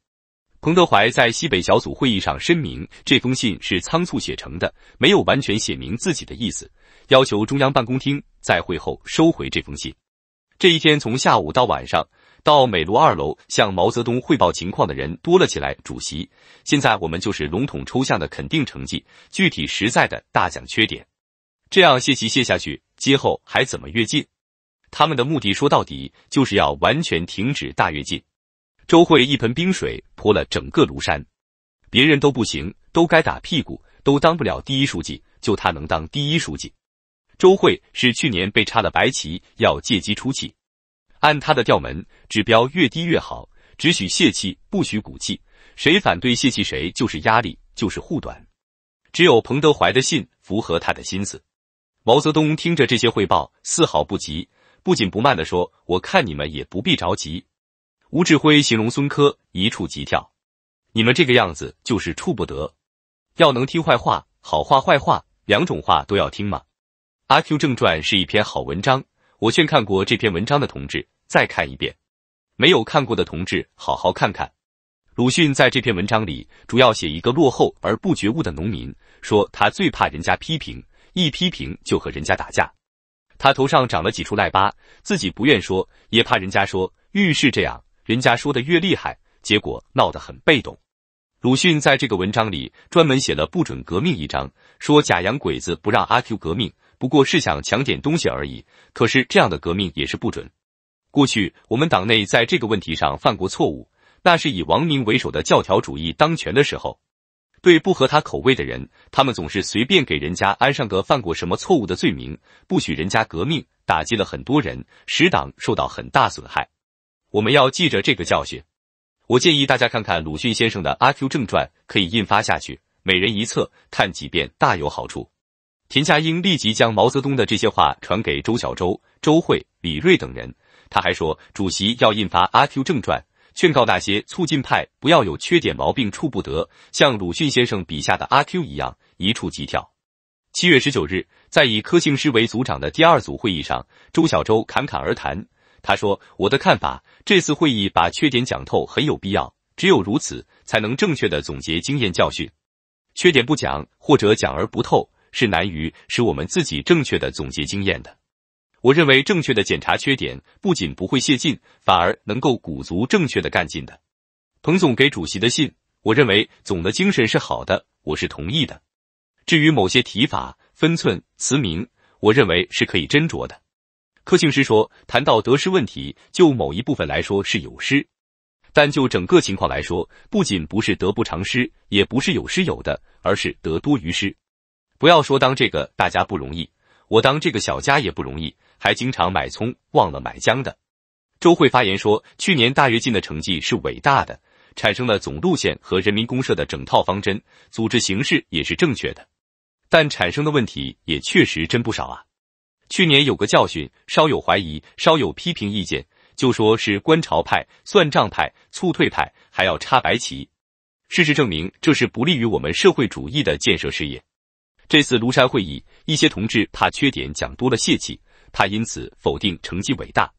彭德怀在西北小组会议上声明，这封信是仓促写成的，没有完全写明自己的意思。要求中央办公厅在会后收回这封信。这一天从下午到晚上，到美庐二楼向毛泽东汇报情况的人多了起来。主席，现在我们就是笼统抽象的肯定成绩，具体实在的大讲缺点，这样泄气泄下去，今后还怎么跃进？他们的目的说到底就是要完全停止大跃进。周会一盆冰水泼了整个庐山，别人都不行，都该打屁股，都当不了第一书记，就他能当第一书记。周慧是去年被插了白旗，要借机出气。按他的调门，指标越低越好，只许泄气，不许鼓气。谁反对泄气，谁就是压力，就是护短。只有彭德怀的信符合他的心思。毛泽东听着这些汇报，丝毫不急，不紧不慢的说：“我看你们也不必着急。”吴志辉形容孙科一触即跳，你们这个样子就是触不得。要能听坏话、好话、坏话两种话都要听吗？《阿 Q 正传》是一篇好文章，我劝看过这篇文章的同志再看一遍，没有看过的同志好好看看。鲁迅在这篇文章里主要写一个落后而不觉悟的农民，说他最怕人家批评，一批评就和人家打架。他头上长了几处癞疤，自己不愿说，也怕人家说。遇事这样，人家说的越厉害，结果闹得很被动。鲁迅在这个文章里专门写了“不准革命”一章，说假洋鬼子不让阿 Q 革命。不过是想抢点东西而已。可是这样的革命也是不准。过去我们党内在这个问题上犯过错误，那是以王明为首的教条主义当权的时候，对不合他口味的人，他们总是随便给人家安上个犯过什么错误的罪名，不许人家革命，打击了很多人，使党受到很大损害。我们要记着这个教训。我建议大家看看鲁迅先生的《阿 Q 正传》，可以印发下去，每人一册，看几遍，大有好处。田家英立即将毛泽东的这些话传给周小舟、周慧、李瑞等人。他还说，主席要印发《阿 Q 正传》，劝告那些促进派不要有缺点毛病触不得，像鲁迅先生笔下的阿 Q 一样一触即跳。七月十九日，在以柯庆施为组长的第二组会议上，周小舟侃侃而谈。他说：“我的看法，这次会议把缺点讲透很有必要，只有如此，才能正确的总结经验教训。缺点不讲，或者讲而不透。”是难于使我们自己正确的总结经验的。我认为正确的检查缺点不仅不会泄劲，反而能够鼓足正确的干劲的。彭总给主席的信，我认为总的精神是好的，我是同意的。至于某些提法、分寸、词名，我认为是可以斟酌的。柯庆师说，谈到得失问题，就某一部分来说是有失，但就整个情况来说，不仅不是得不偿失，也不是有失有的，而是得多于失。不要说当这个大家不容易，我当这个小家也不容易，还经常买葱忘了买姜的。周慧发言说，去年大跃进的成绩是伟大的，产生了总路线和人民公社的整套方针，组织形式也是正确的，但产生的问题也确实真不少啊。去年有个教训，稍有怀疑，稍有批评意见，就说是观潮派、算账派、促退派，还要插白旗。事实证明，这是不利于我们社会主义的建设事业。这次庐山会议，一些同志怕缺点讲多了泄气，怕因此否定成绩伟大。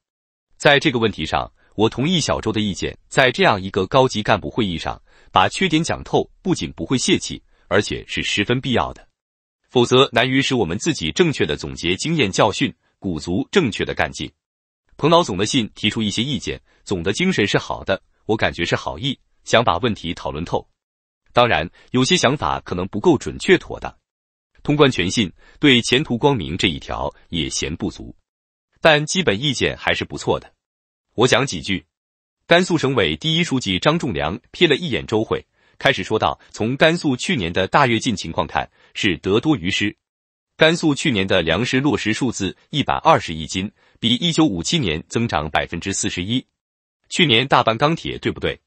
在这个问题上，我同意小周的意见，在这样一个高级干部会议上把缺点讲透，不仅不会泄气，而且是十分必要的。否则，难于使我们自己正确的总结经验教训，鼓足正确的干劲。彭老总的信提出一些意见，总的精神是好的，我感觉是好意，想把问题讨论透。当然，有些想法可能不够准确妥当。通关全信，对前途光明这一条也嫌不足，但基本意见还是不错的。我讲几句。甘肃省委第一书记张仲良瞥了一眼周会，开始说道：“从甘肃去年的大跃进情况看，是得多于失。甘肃去年的粮食落实数字一百二十亿斤，比一九五七年增长百分之四十一。去年大办钢铁，对不对？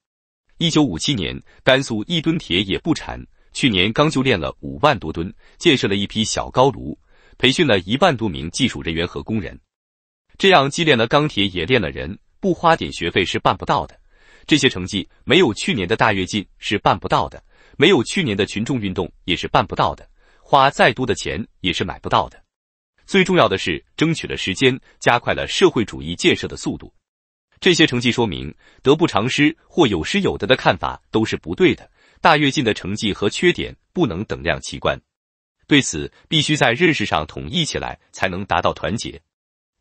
一九五七年甘肃一吨铁也不产。去年刚就炼了五万多吨，建设了一批小高炉，培训了一万多名技术人员和工人，这样既炼了钢铁也炼了人，不花点学费是办不到的。这些成绩没有去年的大跃进是办不到的，没有去年的群众运动也是办不到的，花再多的钱也是买不到的。最重要的是争取了时间，加快了社会主义建设的速度。这些成绩说明，得不偿失或有失有得的看法都是不对的。大跃进的成绩和缺点不能等量齐观，对此必须在认识上统一起来，才能达到团结。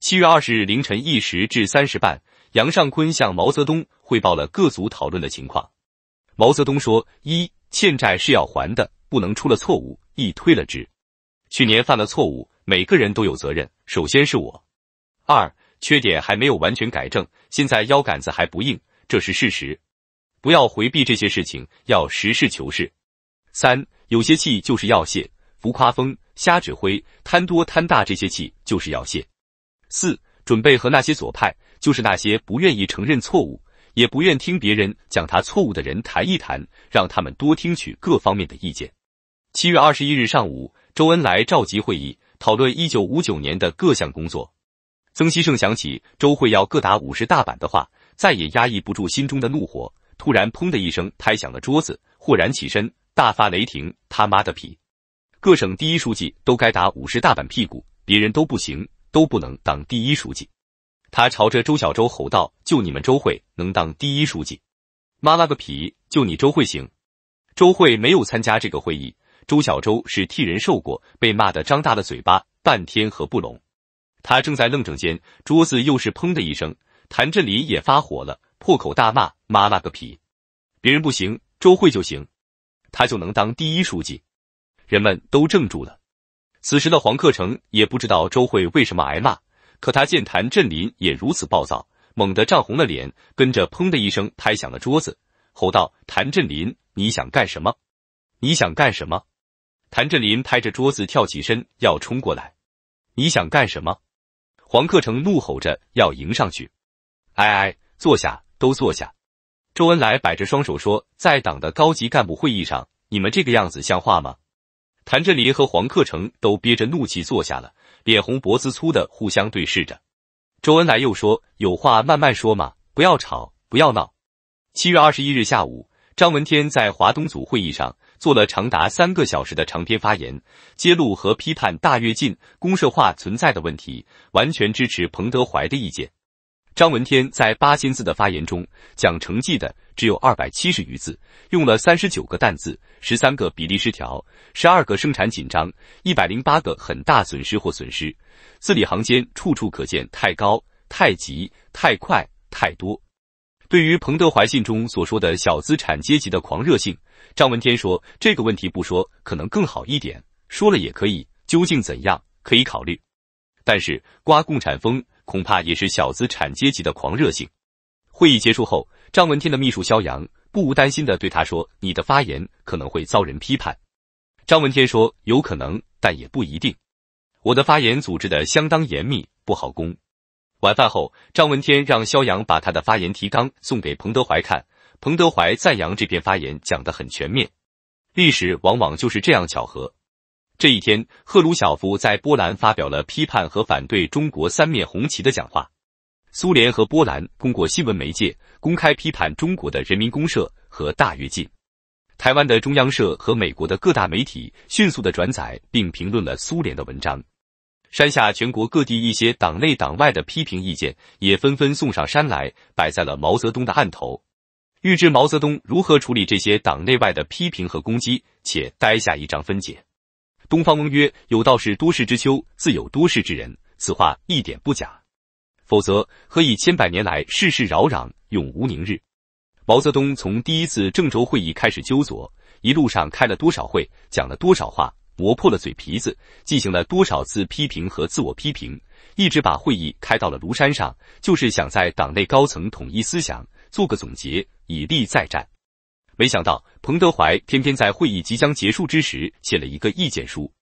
七月二十日凌晨一时至三时半，杨尚昆向毛泽东汇报了各组讨论的情况。毛泽东说：一，欠债是要还的，不能出了错误一推了之。去年犯了错误，每个人都有责任，首先是我。二，缺点还没有完全改正，现在腰杆子还不硬，这是事实。不要回避这些事情，要实事求是。三，有些气就是要泄，浮夸风、瞎指挥、贪多贪大这些气就是要泄。四，准备和那些左派，就是那些不愿意承认错误，也不愿听别人讲他错误的人谈一谈，让他们多听取各方面的意见。七月二十一日上午，周恩来召集会议，讨论一九五九年的各项工作。曾希圣想起周会要各打五十大板的话，再也压抑不住心中的怒火。突然，砰的一声拍响了桌子，豁然起身，大发雷霆：“他妈的皮！各省第一书记都该打五十大板屁股，别人都不行，都不能当第一书记。”他朝着周小周吼道：“就你们周慧能当第一书记？妈了个皮！就你周慧行？”周慧没有参加这个会议，周小周是替人受过，被骂得张大了嘴巴，半天合不拢。他正在愣怔间，桌子又是砰的一声，谭振林也发火了，破口大骂。妈了个逼！别人不行，周慧就行，他就能当第一书记。人们都怔住了。此时的黄克诚也不知道周慧为什么挨骂，可他见谭震林也如此暴躁，猛地涨红了脸，跟着砰的一声拍响了桌子，吼道：“谭震林，你想干什么？你想干什么？”谭震林拍着桌子跳起身要冲过来，你想干什么？黄克诚怒吼着要迎上去。哎哎，坐下，都坐下。周恩来摆着双手说：“在党的高级干部会议上，你们这个样子像话吗？”谭震林和黄克诚都憋着怒气坐下了，脸红脖子粗的互相对视着。周恩来又说：“有话慢慢说嘛，不要吵，不要闹。”七月二十一日下午，张闻天在华东组会议上做了长达三个小时的长篇发言，揭露和批判大跃进、公社化存在的问题，完全支持彭德怀的意见。张闻天在八千字的发言中，讲成绩的只有二百七十余字，用了三十九个淡字，十三个比例失调，十二个生产紧张，一百零八个很大损失或损失。字里行间处处可见太高、太急、太快、太多。对于彭德怀信中所说的小资产阶级的狂热性，张闻天说这个问题不说可能更好一点，说了也可以，究竟怎样可以考虑。但是刮共产风。恐怕也是小资产阶级的狂热性。会议结束后，张闻天的秘书肖扬不无担心地对他说：“你的发言可能会遭人批判。”张闻天说：“有可能，但也不一定。我的发言组织的相当严密，不好攻。”晚饭后，张闻天让肖阳把他的发言提纲送给彭德怀看。彭德怀赞扬这篇发言讲得很全面。历史往往就是这样巧合。这一天，赫鲁晓夫在波兰发表了批判和反对中国三面红旗的讲话。苏联和波兰通过新闻媒介公开批判中国的人民公社和大跃进。台湾的中央社和美国的各大媒体迅速的转载并评论了苏联的文章。山下全国各地一些党内党外的批评意见也纷纷送上山来，摆在了毛泽东的案头。预知毛泽东如何处理这些党内外的批评和攻击，且待下一章分解。东方翁曰：“有道是多事之秋，自有多事之人，此话一点不假。否则，何以千百年来世事扰攘，永无宁日？”毛泽东从第一次郑州会议开始纠左，一路上开了多少会，讲了多少话，磨破了嘴皮子，进行了多少次批评和自我批评，一直把会议开到了庐山上，就是想在党内高层统一思想，做个总结，以利再战。没想到，彭德怀偏偏在会议即将结束之时写了一个意见书，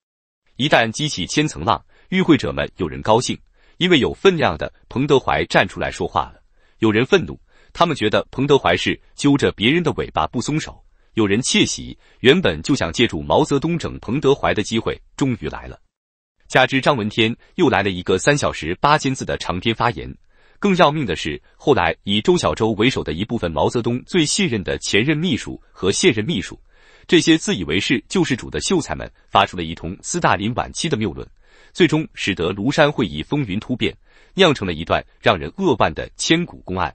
一旦激起千层浪。与会者们有人高兴，因为有分量的彭德怀站出来说话了；有人愤怒，他们觉得彭德怀是揪着别人的尾巴不松手；有人窃喜，原本就想借助毛泽东整彭德怀的机会，终于来了。加之张闻天又来了一个三小时八千字的长篇发言。更要命的是，后来以周小舟为首的一部分毛泽东最信任的前任秘书和现任秘书，这些自以为是救世主的秀才们，发出了一通斯大林晚期的谬论，最终使得庐山会议风云突变，酿成了一段让人扼腕的千古公案。